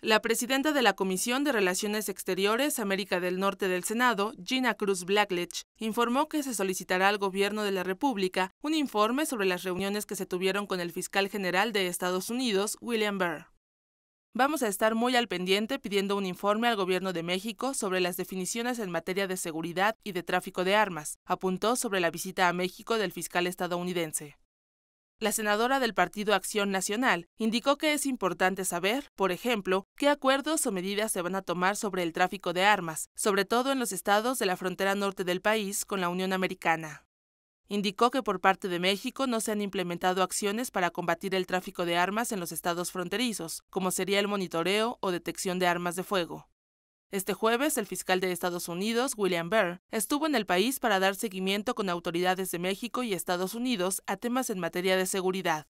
La presidenta de la Comisión de Relaciones Exteriores América del Norte del Senado, Gina Cruz Blackledge, informó que se solicitará al gobierno de la República un informe sobre las reuniones que se tuvieron con el fiscal general de Estados Unidos, William Burr. Vamos a estar muy al pendiente pidiendo un informe al gobierno de México sobre las definiciones en materia de seguridad y de tráfico de armas, apuntó sobre la visita a México del fiscal estadounidense. La senadora del Partido Acción Nacional indicó que es importante saber, por ejemplo, qué acuerdos o medidas se van a tomar sobre el tráfico de armas, sobre todo en los estados de la frontera norte del país con la Unión Americana. Indicó que por parte de México no se han implementado acciones para combatir el tráfico de armas en los estados fronterizos, como sería el monitoreo o detección de armas de fuego. Este jueves, el fiscal de Estados Unidos, William Barr, estuvo en el país para dar seguimiento con autoridades de México y Estados Unidos a temas en materia de seguridad.